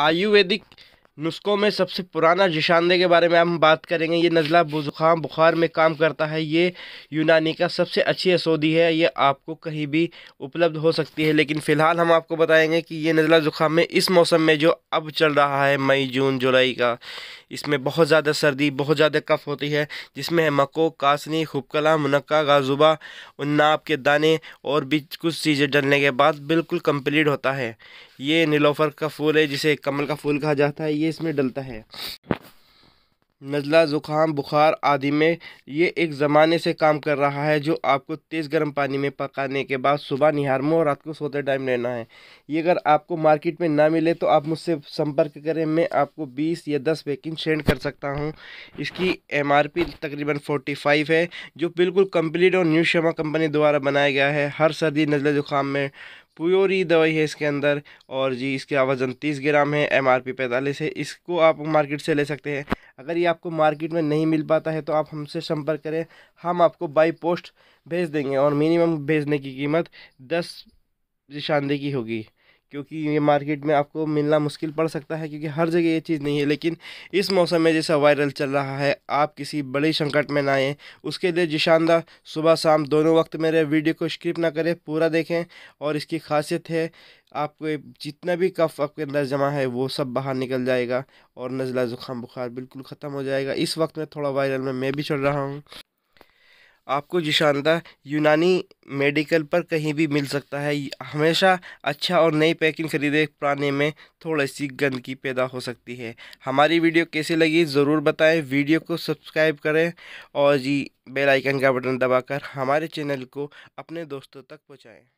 आयुर्वेदिक नुस्खों में सबसे पुराना जिशानदे के बारे में हम बात करेंगे ये नज़ला जुकाम बुखार में काम करता है ये यूनानी का सबसे अच्छी असौदी है ये आपको कहीं भी उपलब्ध हो सकती है लेकिन फ़िलहाल हम आपको बताएंगे कि ये नज़ला ज़ुकाम में इस मौसम में जो अब चल रहा है मई जून जुलाई का इसमें बहुत ज़्यादा सर्दी बहुत ज़्यादा कफ होती है जिसमें है मको कासनी खुबकला मुनक्का गाजुबा उन्नाब के दाने और भी कुछ चीज़ें डलने के बाद बिल्कुल कम्प्लीट होता है ये नीलोफर का फूल है जिसे कमल का फूल कहा जाता है ये इसमें डलता है नज़ला ज़ुकाम बुखार आदि में ये एक ज़माने से काम कर रहा है जो आपको तेज़ गर्म पानी में पकाने के बाद सुबह निहार और रात को सोते टाइम लेना है ये अगर आपको मार्केट में ना मिले तो आप मुझसे संपर्क करें मैं आपको 20 या 10 पैकिंग सेंड कर सकता हूँ इसकी एमआरपी तकरीबन 45 है जो बिल्कुल कम्प्लीट और न्यू शर्मा कंपनी द्वारा बनाया गया है हर सर्दी नज़ला ज़ुकाम में प्योरी दवाई है इसके अंदर और जी इसका वज़न तीस ग्राम है एम आर पी पैंतालीस है इसको आप मार्केट से ले सकते हैं अगर ये आपको मार्केट में नहीं मिल पाता है तो आप हमसे संपर्क करें हम आपको बाई पोस्ट भेज देंगे और मिनिमम भेजने की कीमत दस चांदी की होगी क्योंकि ये मार्केट में आपको मिलना मुश्किल पड़ सकता है क्योंकि हर जगह ये चीज़ नहीं है लेकिन इस मौसम में जैसा वायरल चल रहा है आप किसी बड़े संकट में ना आएँ उसके लिए जिशानदा सुबह शाम दोनों वक्त मेरे वीडियो को स्क्रिप ना करें पूरा देखें और इसकी खासियत है आपको जितना भी कफ आपके अंदर जमा है वो सब बाहर निकल जाएगा और नज़ला ज़ुकाम बुखार बिल्कुल ख़त्म हो जाएगा इस वक्त में थोड़ा वायरल में मैं भी चल रहा हूँ आपको जिशानदा यूनानी मेडिकल पर कहीं भी मिल सकता है हमेशा अच्छा और नई पैकिंग खरीदे पुराने में थोड़ी सी गंदगी पैदा हो सकती है हमारी वीडियो कैसी लगी ज़रूर बताएं वीडियो को सब्सक्राइब करें और जी बेल आइकन का बटन दबाकर हमारे चैनल को अपने दोस्तों तक पहुंचाएं